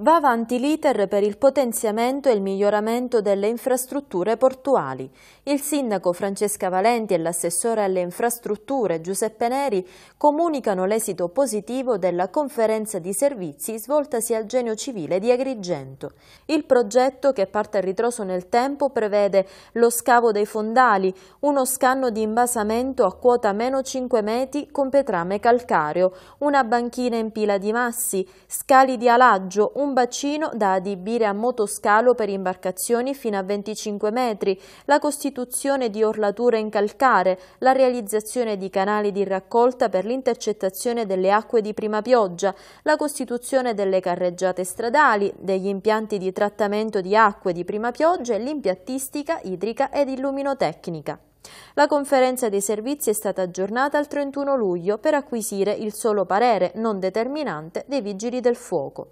Va avanti l'iter per il potenziamento e il miglioramento delle infrastrutture portuali. Il sindaco Francesca Valenti e l'assessore alle infrastrutture Giuseppe Neri comunicano l'esito positivo della conferenza di servizi svoltasi al Genio Civile di Agrigento. Il progetto, che parte a ritroso nel tempo, prevede lo scavo dei fondali, uno scanno di imbasamento a quota meno 5 metri con petrame calcareo, una banchina in pila di massi, scali di alaggio, un un bacino da adibire a motoscalo per imbarcazioni fino a 25 metri, la costituzione di orlature in calcare, la realizzazione di canali di raccolta per l'intercettazione delle acque di prima pioggia, la costituzione delle carreggiate stradali, degli impianti di trattamento di acque di prima pioggia e l'impiattistica idrica ed illuminotecnica. La conferenza dei servizi è stata aggiornata al 31 luglio per acquisire il solo parere non determinante dei vigili del fuoco.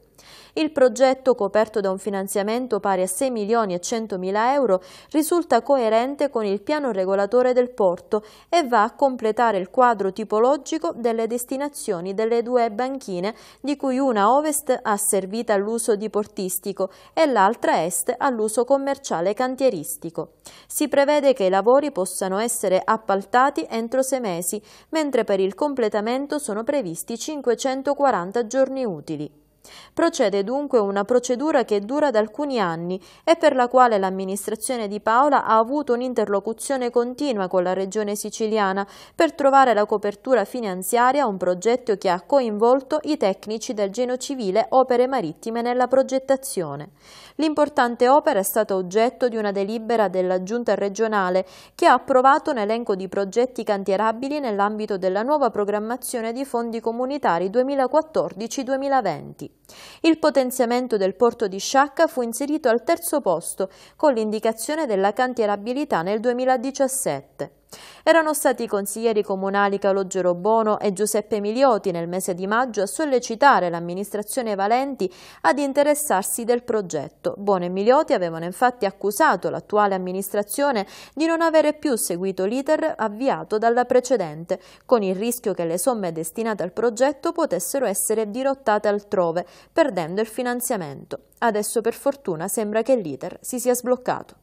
Il progetto, coperto da un finanziamento pari a 6 milioni e 100 mila euro, risulta coerente con il piano regolatore del porto e va a completare il quadro tipologico delle destinazioni delle due banchine, di cui una ovest asservita all'uso diportistico e l'altra est all'uso commerciale cantieristico. Si prevede che i lavori possano essere appaltati entro sei mesi, mentre per il completamento sono previsti 540 giorni utili. Procede dunque una procedura che dura da alcuni anni e per la quale l'amministrazione di Paola ha avuto un'interlocuzione continua con la regione siciliana per trovare la copertura finanziaria a un progetto che ha coinvolto i tecnici del Geno Civile Opere Marittime nella progettazione. L'importante opera è stata oggetto di una delibera della Giunta regionale che ha approvato un elenco di progetti cantierabili nell'ambito della nuova programmazione di fondi comunitari 2014-2020. Il potenziamento del porto di Sciacca fu inserito al terzo posto con l'indicazione della cantierabilità nel 2017. Erano stati i consiglieri comunali Calogero Bono e Giuseppe Milioti nel mese di maggio a sollecitare l'amministrazione Valenti ad interessarsi del progetto. Bono e Milioti avevano infatti accusato l'attuale amministrazione di non avere più seguito l'iter avviato dalla precedente, con il rischio che le somme destinate al progetto potessero essere dirottate altrove, perdendo il finanziamento. Adesso per fortuna sembra che l'iter si sia sbloccato.